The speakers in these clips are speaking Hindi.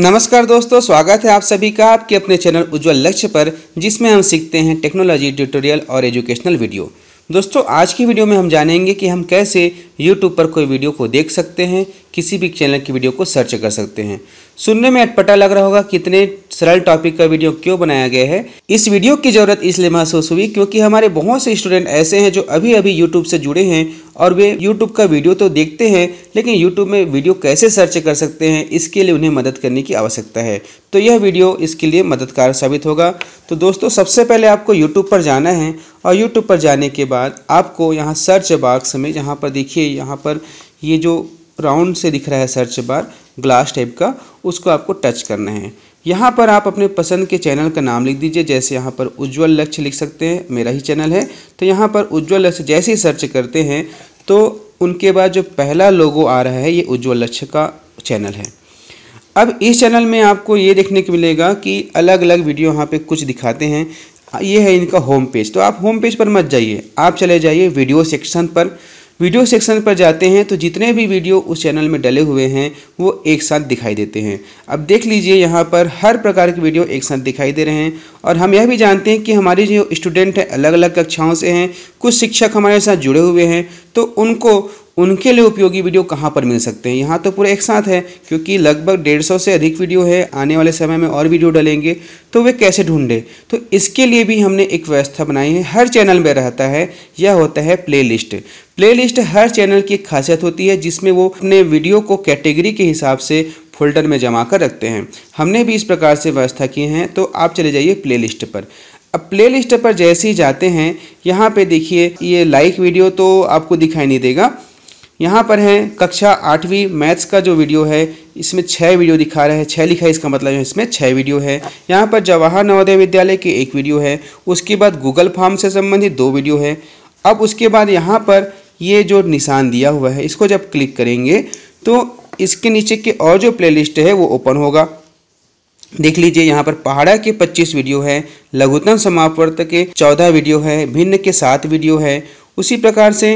नमस्कार दोस्तों स्वागत है आप सभी का आपके अपने चैनल उज्जवल लक्ष्य पर जिसमें हम सीखते हैं टेक्नोलॉजी ट्यूटोरियल और एजुकेशनल वीडियो दोस्तों आज की वीडियो में हम जानेंगे कि हम कैसे यूट्यूब पर कोई वीडियो को देख सकते हैं किसी भी चैनल की वीडियो को सर्च कर सकते हैं सुनने में अटपटा लग रहा होगा कितने सरल टॉपिक का वीडियो क्यों बनाया गया है इस वीडियो की ज़रूरत इसलिए महसूस हुई क्योंकि हमारे बहुत से स्टूडेंट ऐसे हैं जो अभी अभी यूट्यूब से जुड़े हैं और वे यूट्यूब का वीडियो तो देखते हैं लेकिन यूट्यूब में वीडियो कैसे सर्च कर सकते हैं इसके लिए उन्हें मदद करने की आवश्यकता है तो यह वीडियो इसके लिए मददगार साबित होगा तो दोस्तों सबसे पहले आपको यूट्यूब पर जाना है और यूट्यूब पर जाने के बाद आपको यहाँ सर्च बॉक्स में यहाँ पर देखिए यहाँ पर ये जो राउंड से दिख रहा है सर्च बार ग्लास टाइप का उसको आपको टच करना है यहाँ पर आप अपने पसंद के चैनल का नाम लिख दीजिए जैसे यहाँ पर उज्जवल लक्ष्य लिख सकते हैं मेरा ही चैनल है तो यहाँ पर उज्जवल लक्ष्य जैसे ही सर्च करते हैं तो उनके बाद जो पहला लोगो आ रहा है ये उज्जवल लक्ष्य का चैनल है अब इस चैनल में आपको ये देखने को मिलेगा कि अलग अलग वीडियो यहाँ पर कुछ दिखाते हैं ये है इनका होम पेज तो आप होम पेज पर मत जाइए आप चले जाइए वीडियो सेक्शन पर वीडियो सेक्शन पर जाते हैं तो जितने भी वीडियो उस चैनल में डले हुए हैं वो एक साथ दिखाई देते हैं अब देख लीजिए यहाँ पर हर प्रकार के वीडियो एक साथ दिखाई दे रहे हैं और हम यह भी जानते हैं कि हमारे जो स्टूडेंट हैं अलग अलग कक्षाओं से हैं कुछ शिक्षक हमारे साथ जुड़े हुए हैं तो उनको उनके लिए उपयोगी वीडियो कहाँ पर मिल सकते हैं यहाँ तो पूरे एक साथ है क्योंकि लगभग डेढ़ सौ से अधिक वीडियो है आने वाले समय में और वीडियो डलेंगे तो वे कैसे ढूंढें तो इसके लिए भी हमने एक व्यवस्था बनाई है हर चैनल में रहता है यह होता है प्लेलिस्ट प्लेलिस्ट हर चैनल की एक खासियत होती है जिसमें वो अपने वीडियो को कैटेगरी के हिसाब से फोल्डर में जमा कर रखते हैं हमने भी इस प्रकार से व्यवस्था की हैं तो आप चले जाइए लिस्ट पर अब प्लेलिस्ट पर जैसे ही जाते हैं यहाँ पे देखिए ये लाइक वीडियो तो आपको दिखाई नहीं देगा यहाँ पर है कक्षा आठवीं मैथ्स का जो वीडियो है इसमें छः वीडियो दिखा रहा है छः लिखा है इसका मतलब है इसमें छः वीडियो है यहाँ पर जवाहर नवोदय विद्यालय की एक वीडियो है उसके बाद गूगल फॉर्म से संबंधित दो वीडियो है अब उसके बाद यहाँ पर ये जो निशान दिया हुआ है इसको जब क्लिक करेंगे तो इसके नीचे के और जो प्ले है वो ओपन होगा देख लीजिए यहाँ पर पहाड़ा के 25 वीडियो है लघुतम समापवर्त के 14 वीडियो है भिन्न के 7 वीडियो है उसी प्रकार से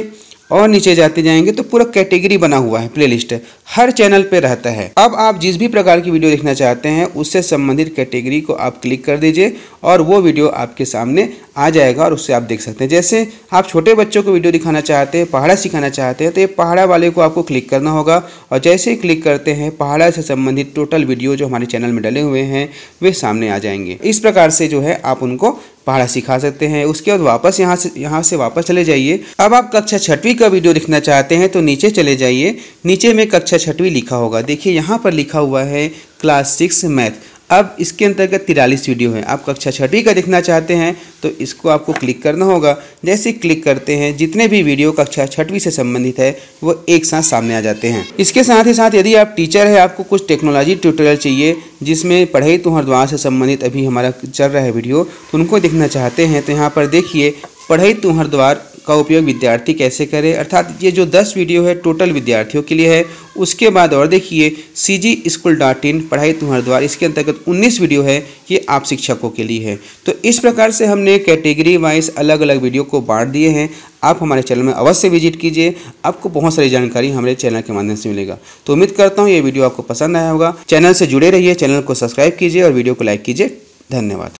और नीचे जाते जाएंगे तो पूरा कैटेगरी बना हुआ है प्लेलिस्ट हर चैनल पे रहता है अब आप जिस भी प्रकार की वीडियो देखना चाहते हैं उससे संबंधित कैटेगरी को आप क्लिक कर दीजिए और वो वीडियो आपके सामने आ जाएगा और उससे आप देख सकते हैं जैसे आप छोटे बच्चों को वीडियो दिखाना चाहते हैं पहाड़ा सिखाना चाहते हैं तो ये पहाड़ा वाले को आपको क्लिक करना होगा और जैसे ही क्लिक करते हैं पहाड़ा से संबंधित टोटल वीडियो जो हमारे चैनल में डले हुए हैं वे सामने आ जाएंगे इस प्रकार से जो है आप उनको पढ़ा सिखा सकते हैं उसके बाद वापस यहाँ से यहाँ से वापस चले जाइए अब आप कक्षा छठवीं का वीडियो लिखना चाहते हैं तो नीचे चले जाइए नीचे में कक्षा छठवीं लिखा होगा देखिए यहाँ पर लिखा हुआ है क्लास सिक्स मैथ अब इसके अंतर्गत तिरालीस वीडियो हैं आप कक्षा छठी का देखना चाहते हैं तो इसको आपको क्लिक करना होगा जैसे क्लिक करते हैं जितने भी वीडियो कक्षा छठवीं से संबंधित है वो एक साथ सामने आ जाते हैं इसके साथ ही साथ यदि आप टीचर हैं आपको कुछ टेक्नोलॉजी ट्यूटोरियल चाहिए जिसमें पढ़ाई तो द्वार से संबंधित अभी हमारा चल रहा है वीडियो तो उनको देखना चाहते हैं तो यहाँ पर देखिए पढ़ाई तुम्हार तो द्वार का उपयोग विद्यार्थी कैसे करें अर्थात ये जो दस वीडियो है टोटल विद्यार्थियों के लिए है उसके बाद और देखिए सी जी स्कूल डॉट इन पढ़ाई तुम्हारे द्वार इसके अंतर्गत 19 वीडियो है ये आप शिक्षकों के लिए है तो इस प्रकार से हमने कैटेगरी वाइज अलग अलग वीडियो को बांट दिए हैं आप हमारे चैनल में अवश्य विजिट कीजिए आपको बहुत सारी जानकारी हमारे चैनल के माध्यम से मिलेगा तो उम्मीद करता हूँ ये वीडियो आपको पसंद आया होगा चैनल से जुड़े रहिए चैनल को सब्सक्राइब कीजिए और वीडियो को लाइक कीजिए धन्यवाद